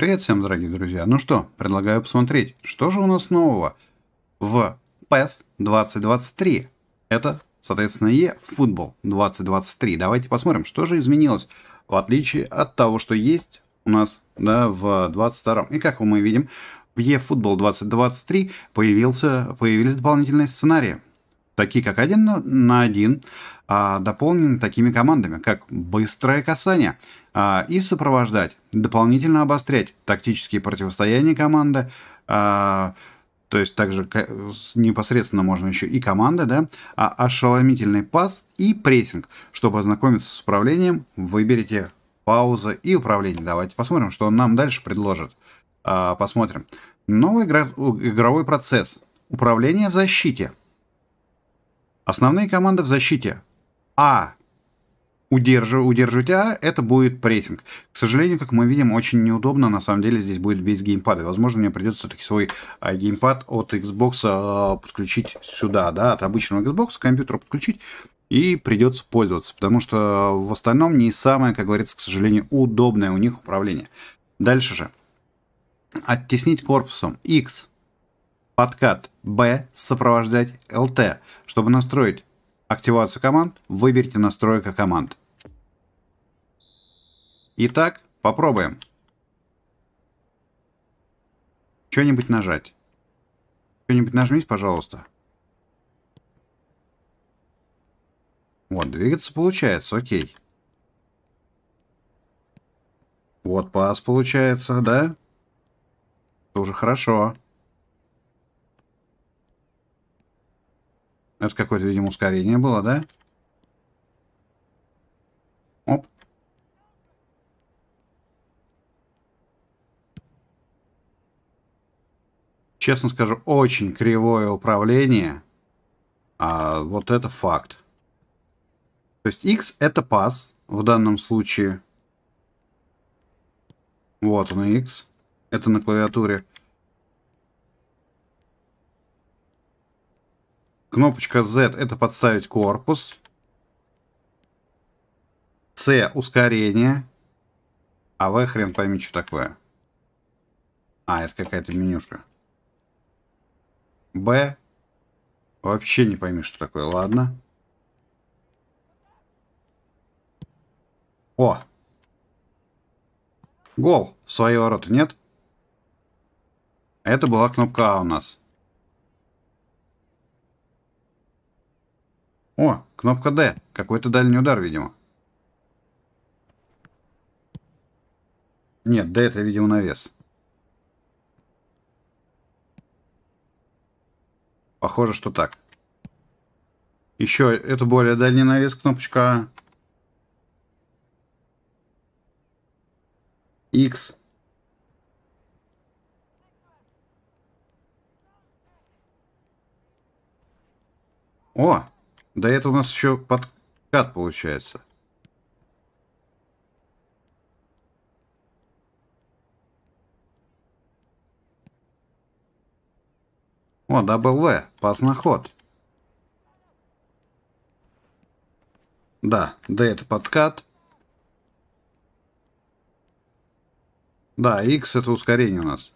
Привет всем, дорогие друзья. Ну что, предлагаю посмотреть, что же у нас нового в PES 2023. Это, соответственно, E футбол 2023. Давайте посмотрим, что же изменилось в отличие от того, что есть у нас да, в 22 И как мы видим, в E eFootball 2023 появился, появились дополнительные сценарии такие как один на один, а, дополнены такими командами, как быстрое касание, а, и сопровождать, дополнительно обострять тактические противостояния команды, а, то есть также непосредственно можно еще и команды, да, а ошеломительный пас и прессинг. Чтобы ознакомиться с управлением, выберите пауза и управление. Давайте посмотрим, что он нам дальше предложит. посмотрим. Новый игровой процесс. Управление в защите – Основные команды в защите. А. Удерживай, удерживать А, это будет прессинг. К сожалению, как мы видим, очень неудобно. На самом деле здесь будет без геймпада. Возможно, мне придется все-таки свой а, геймпад от Xbox э, подключить сюда, да, от обычного Xbox компьютера подключить и придется пользоваться, потому что в остальном не самое, как говорится, к сожалению, удобное у них управление. Дальше же. Оттеснить корпусом X подкат B сопровождать LT. Чтобы настроить активацию команд, выберите настройка команд. Итак, попробуем. Что-нибудь нажать. Что-нибудь нажмись, пожалуйста. Вот, двигаться получается, окей. Вот пас получается, да? Тоже уже хорошо. Ну, это какое-то, видимо, ускорение было, да? Оп. Честно скажу, очень кривое управление. А вот это факт. То есть X это пас в данном случае. Вот он X. Это на клавиатуре. Кнопочка Z – это подставить корпус. C ускорение. А В хрен пойми, что такое. А, это какая-то менюшка. Б – вообще не пойми, что такое. Ладно. О! Гол! В свои ворота нет? Это была кнопка А у нас. О, кнопка D, какой Какой-то дальний удар, видимо. Нет, «Д» — это, видимо, навес. Похоже, что так. Еще это более дальний навес, кнопочка X. «А». О, да это у нас еще подкат получается. О, W, познаход. Да, да, это подкат. Да, X это ускорение у нас.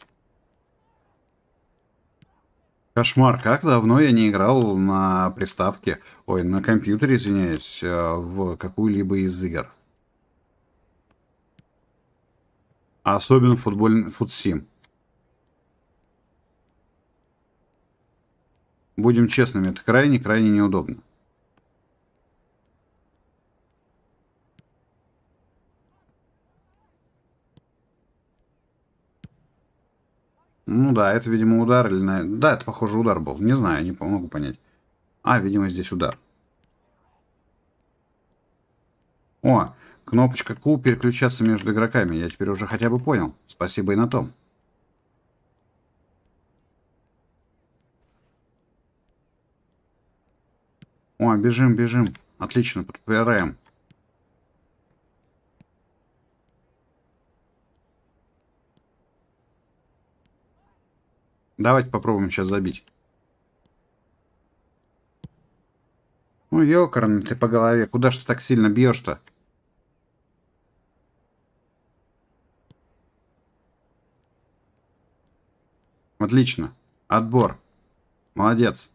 Кошмар, как давно я не играл на приставке, ой, на компьютере, извиняюсь, э, в какую-либо из игр. Особенно футбольный футсим. Будем честными, это крайне-крайне неудобно. Ну да, это, видимо, удар или... На... Да, это, похоже, удар был. Не знаю, не могу понять. А, видимо, здесь удар. О, кнопочка Q переключаться между игроками. Я теперь уже хотя бы понял. Спасибо и на том. О, бежим, бежим. Отлично, подпираем. Давайте попробуем сейчас забить. Ну, ёкарный ты по голове. Куда ж ты так сильно бьешь-то? Отлично. Отбор. Молодец.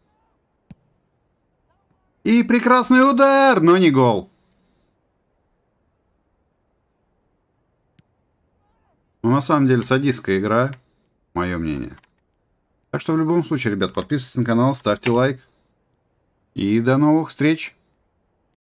И прекрасный удар, но не гол. Ну, на самом деле, садистская игра, мое мнение. Так что в любом случае, ребят, подписывайтесь на канал, ставьте лайк. И до новых встреч!